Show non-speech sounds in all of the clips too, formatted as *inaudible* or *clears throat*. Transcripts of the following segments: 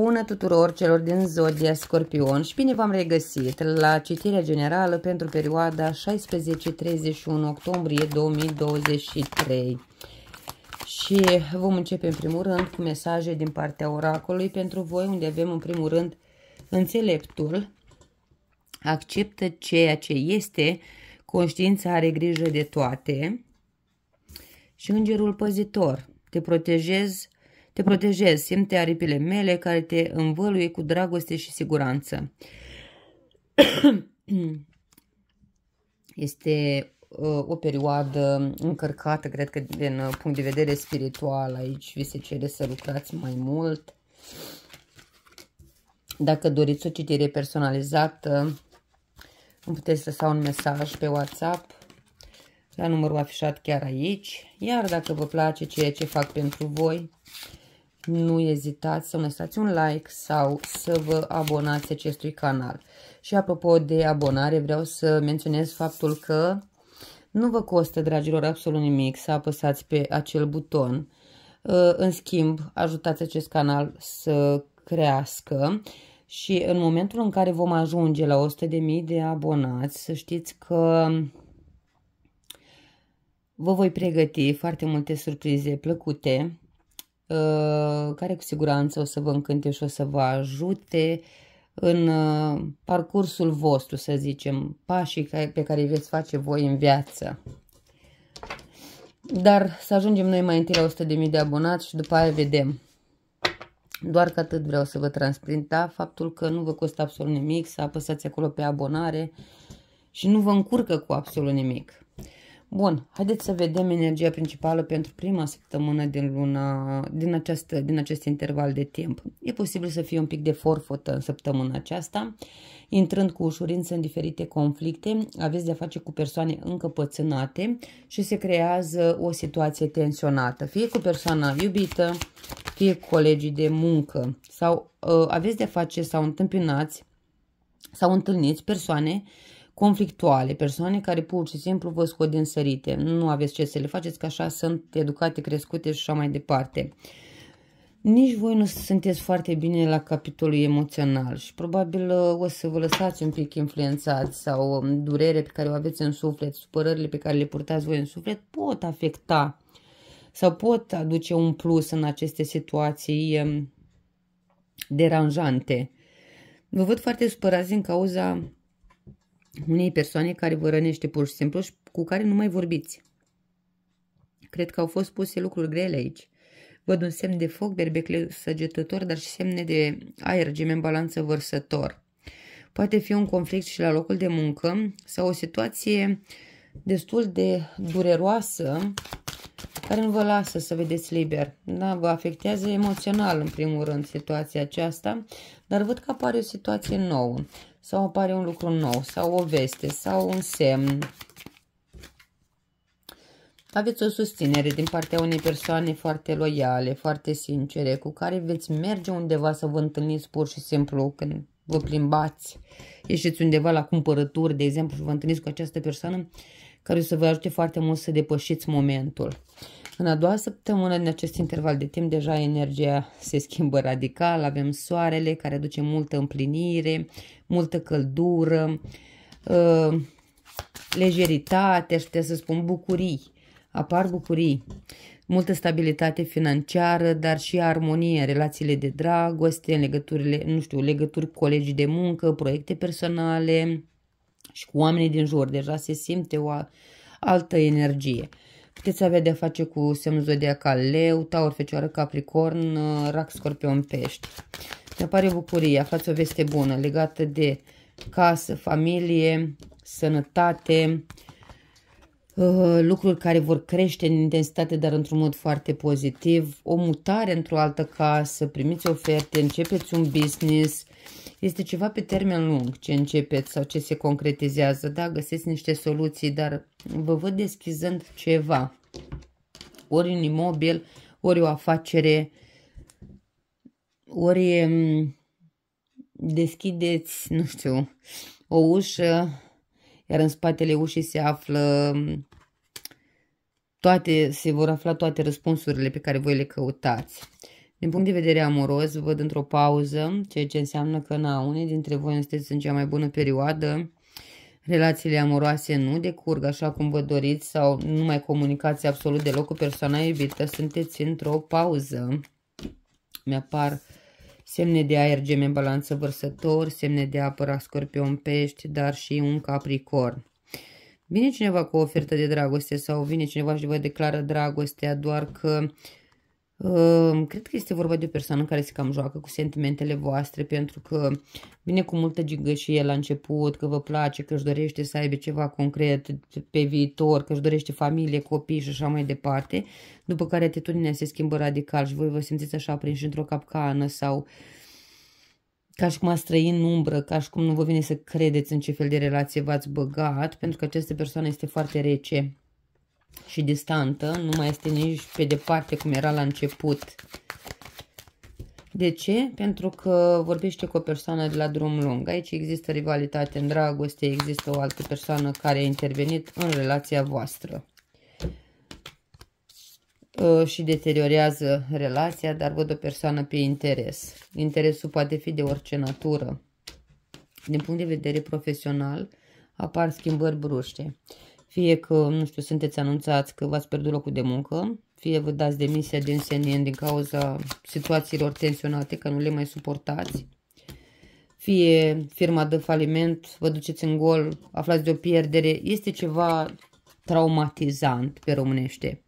Bună tuturor celor din Zodia Scorpion și bine v-am regăsit la citirea generală pentru perioada 16-31 octombrie 2023. Și vom începe în primul rând cu mesaje din partea oracolului pentru voi, unde avem în primul rând înțeleptul acceptă ceea ce este, conștiința are grijă de toate și îngerul păzitor te protejezi te protejez, simte aripile mele care te învăluie cu dragoste și siguranță. *clears throat* este ă, o perioadă încărcată, cred că din punct de vedere spiritual aici vi se cere să lucrați mai mult. Dacă doriți o citire personalizată, îmi puteți lăsa un mesaj pe WhatsApp la numărul afișat chiar aici. Iar dacă vă place ceea ce fac pentru voi, nu ezitați să ne lăsați un like sau să vă abonați acestui canal. Și apropo de abonare, vreau să menționez faptul că nu vă costă, dragilor, absolut nimic să apăsați pe acel buton. Uh, în schimb, ajutați acest canal să crească și în momentul în care vom ajunge la 100.000 de abonați, să știți că vă voi pregăti foarte multe surprize plăcute Uh, care cu siguranță o să vă încânte și o să vă ajute în uh, parcursul vostru, să zicem, pașii pe care îi veți face voi în viață. Dar să ajungem noi mai întâi la 100.000 de abonați și după aia vedem. Doar că atât vreau să vă transprinta da? faptul că nu vă costă absolut nimic să apăsați acolo pe abonare și nu vă încurcă cu absolut nimic. Bun, haideți să vedem energia principală pentru prima săptămână din luna, din, acest din acest interval de timp. E posibil să fie un pic de forfotă în săptămâna aceasta, intrând cu ușurință în diferite conflicte, aveți de-a face cu persoane încăpățânate și se creează o situație tensionată, fie cu persoana iubită, fie cu colegii de muncă sau uh, aveți de-a face sau întâmpinați sau întâlniți persoane uh, conflictuale, persoane care pur și simplu vă scot din sărite. Nu aveți ce să le faceți, că așa sunt educate, crescute și așa mai departe. Nici voi nu sunteți foarte bine la capitolul emoțional și probabil uh, o să vă lăsați un pic influențați sau um, durere pe care o aveți în suflet, supărările pe care le purtați voi în suflet pot afecta sau pot aduce un plus în aceste situații um, deranjante. Vă văd foarte supărați din cauza unei persoane care vă rănește pur și simplu și cu care nu mai vorbiți. Cred că au fost puse lucruri grele aici. Văd un semn de foc, berbecle săgetător, dar și semne de aer, gemen balanță vărsător. Poate fi un conflict și la locul de muncă sau o situație destul de dureroasă care nu vă lasă să vedeți liber. Da? Vă afectează emoțional, în primul rând, situația aceasta, dar văd că apare o situație nouă sau apare un lucru nou sau o veste sau un semn. Aveți o susținere din partea unei persoane foarte loiale, foarte sincere, cu care veți merge undeva să vă întâlniți pur și simplu când vă plimbați, ieșiți undeva la cumpărături, de exemplu, și vă întâlniți cu această persoană care o să vă ajute foarte mult să depășiți momentul. În a doua săptămână din acest interval de timp deja energia se schimbă radical, avem soarele care aduce multă împlinire, multă căldură, uh, lejeritate, aș putea să spun bucurii, apar bucurii, multă stabilitate financiară, dar și armonie în relațiile de dragoste, în legăturile, nu știu, legături colegii de muncă, proiecte personale și cu oamenii din jur. Deja se simte o altă energie. Puteți avea de-a face cu semnul zodiacal leu, taur, fecioară, capricorn, uh, rac, scorpion, pești. Ne apare bucurie, aflați o veste bună legată de casă, familie, sănătate, Uh, lucruri care vor crește în intensitate, dar într-un mod foarte pozitiv, o mutare într-o altă casă, primiți oferte, începeți un business, este ceva pe termen lung ce începeți sau ce se concretizează, da, găsiți niște soluții, dar vă văd deschizând ceva, ori un imobil, ori o afacere, ori mm, deschideți, nu știu, o ușă iar în spatele ușii se află mm, toate, se vor afla toate răspunsurile pe care voi le căutați. Din punct de vedere amoros, văd într-o pauză, ceea ce înseamnă că na, unii dintre voi sunteți în cea mai bună perioadă, relațiile amoroase nu decurg așa cum vă doriți sau nu mai comunicați absolut deloc cu persoana iubită, sunteți într-o pauză. Mi-apar uh, semne de aer geme balanță vărsător, semne de apăra scorpion pești, dar și un capricorn. Vine cineva cu o ofertă de dragoste sau vine cineva și vă declară dragostea, doar că uh, Ehm, cred că este vorba de o persoană care se cam joacă cu sentimentele voastre pentru că vine cu multă gigășie la început, că vă place, că își dorește să aibă ceva concret pe viitor, că își dorește familie, copii și așa mai departe, după care atitudinea se schimbă radical și voi vă simțiți așa prinși într-o capcană sau ca și cum ați trăi în umbră, ca și cum nu vă vine să credeți în ce fel de relație v-ați băgat, pentru că această persoană este foarte rece și distantă, nu mai este nici pe departe cum era la început. De ce? Pentru că vorbește cu o persoană de la drum lung. Aici există rivalitate în dragoste, există o altă persoană care a intervenit în relația voastră ă, și deteriorează relația, dar văd o persoană pe interes. Interesul poate fi de orice natură. Din punct de vedere profesional, apar schimbări bruște fie că, nu știu, sunteți anunțați că v-ați pierdut locul de muncă, fie vă dați demisia din senin din cauza situațiilor tensionate, că nu le mai suportați, fie firma de faliment, vă duceți în gol, aflați de o pierdere, este ceva traumatizant pe românește.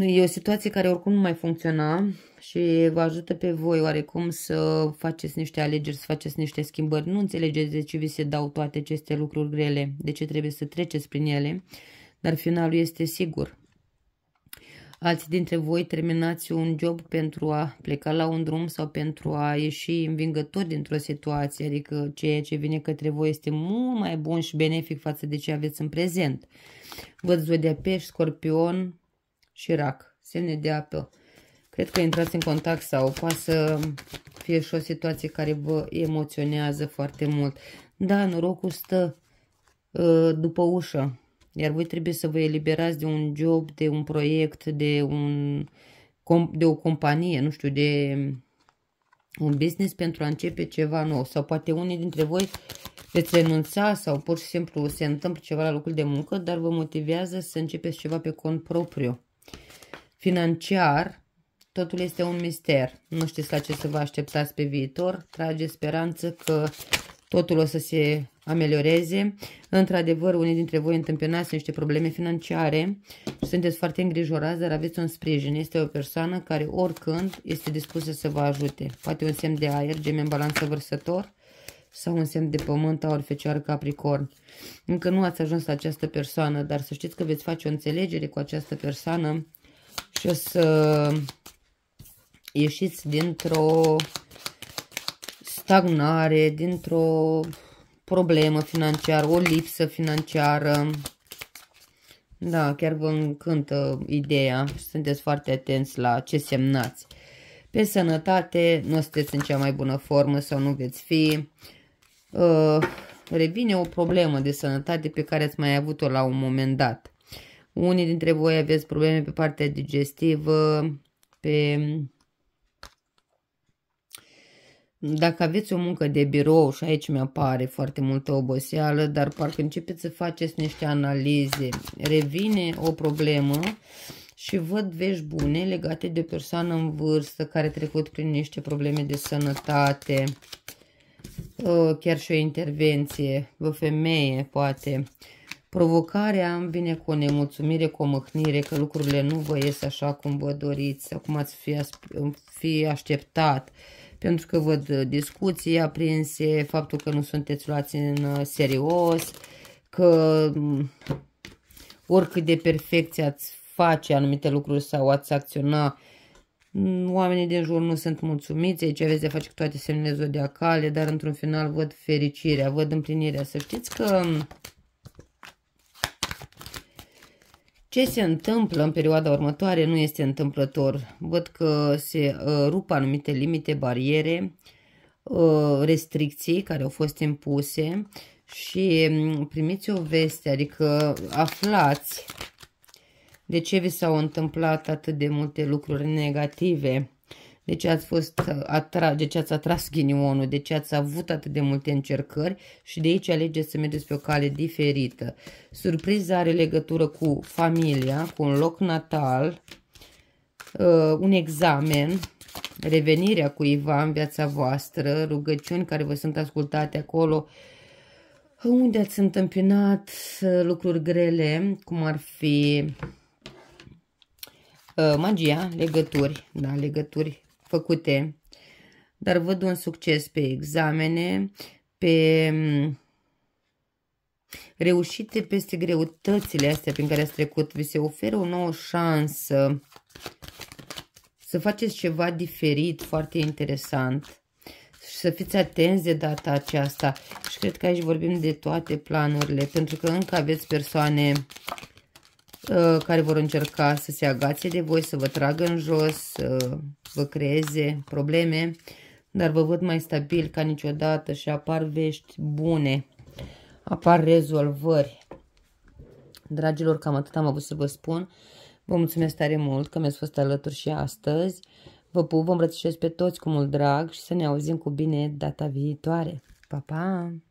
E o situație care oricum nu mai funcționa și vă ajută pe voi oarecum să faceți niște alegeri, să faceți niște schimbări. Nu înțelegeți de ce vi se dau toate aceste lucruri grele, de ce trebuie să treceți prin ele, dar finalul este sigur. Alții dintre voi terminați un job pentru a pleca la un drum sau pentru a ieși învingători dintr-o situație, adică ceea ce vine către voi este mult mai bun și benefic față de ce aveți în prezent. Văd zodia pești, scorpion, și rac, semne de apă. Cred că intrați în contact sau poate să fie și o situație care vă emoționează foarte mult. Da, norocul stă uh, după ușă, iar voi trebuie să vă eliberați de un job, de un proiect, de, un, de o companie, nu știu, de un business pentru a începe ceva nou. Sau poate unii dintre voi veți renunța sau pur și simplu se întâmplă ceva la locul de muncă, dar vă motivează să începeți ceva pe cont propriu financiar, totul este un mister. Nu știți la ce să vă așteptați pe viitor. Trage speranță că totul o să se amelioreze. Într-adevăr, unii dintre voi întâmpinați niște probleme financiare și sunteți foarte îngrijorați, dar aveți un sprijin. Este o persoană care oricând este dispusă să vă ajute. Poate un semn de aer, gem în balanță vărsător sau un semn de pământ, aur, fecioară, capricorn. Încă nu ați ajuns la această persoană, dar să știți că veți face o înțelegere cu această persoană și o să ieșiți dintr-o stagnare, dintr-o problemă financiară, o lipsă financiară. Da, chiar vă încântă ideea și sunteți foarte atenți la ce semnați. Pe sănătate, nu sunteți în cea mai bună formă sau nu veți fi. Uh, revine o problemă de sănătate pe care ați mai avut-o la un moment dat. Unii dintre voi aveți probleme pe partea digestivă, pe... Dacă aveți o muncă de birou și aici mi-apare foarte multă oboseală, dar parcă începeți să faceți niște analize, revine o problemă și văd vești bune legate de o persoană în vârstă care a trecut prin niște probleme de sănătate, uh, chiar și o intervenție, o femeie poate, Provocarea îmi vine cu o nemulțumire, cu o mâhnire, că lucrurile nu vă ies așa cum vă doriți sau cum ați fi, fi așteptat. Pentru că văd discuții aprinse, faptul că nu sunteți luați în uh, serios, că mm, oricât de perfecție ați face anumite lucruri sau ați acționa, mm, oamenii din jur nu sunt mulțumiți, aici aveți de face cu toate semnele zodiacale, dar într-un final văd fericirea, văd împlinirea. Să știți că mm, Ce se întâmplă în perioada următoare nu este întâmplător. Văd că se rupă uh, rup anumite limite, bariere, uh, restricții care au fost impuse și mm, primiți o veste, adică aflați de ce vi s-au întâmplat atât de multe lucruri negative de ce ați fost uh, atras? de ce ați atras ghinionul, de ce ați avut atât de multe încercări și de aici alegeți să mergeți pe o cale diferită. Surpriza are legătură cu familia, cu un loc natal, uh, un examen, revenirea cuiva în viața voastră, rugăciuni care vă sunt ascultate acolo, unde ați întâmpinat uh, lucruri grele, cum ar fi magia, legături, da, legături făcute, dar văd un succes pe examene, pe mm, reușite peste greutățile astea prin care ați trecut. Vi se oferă o nouă șansă să faceți ceva diferit, foarte interesant. Și să fiți atenți de data aceasta. Și cred că aici vorbim de toate planurile, pentru că încă aveți persoane Uh, care vor încerca să se agațe de voi, să vă tragă în jos, să vă creeze probleme, dar vă văd mai stabil ca niciodată și apar vești bune, apar rezolvări. Dragilor, cam atât am avut să vă spun. Vă mulțumesc tare mult că mi-ați fost alături și astăzi. Vă pup, vă îmbrățișez pe toți cu mult drag și să ne auzim cu bine data viitoare. Pa, pa!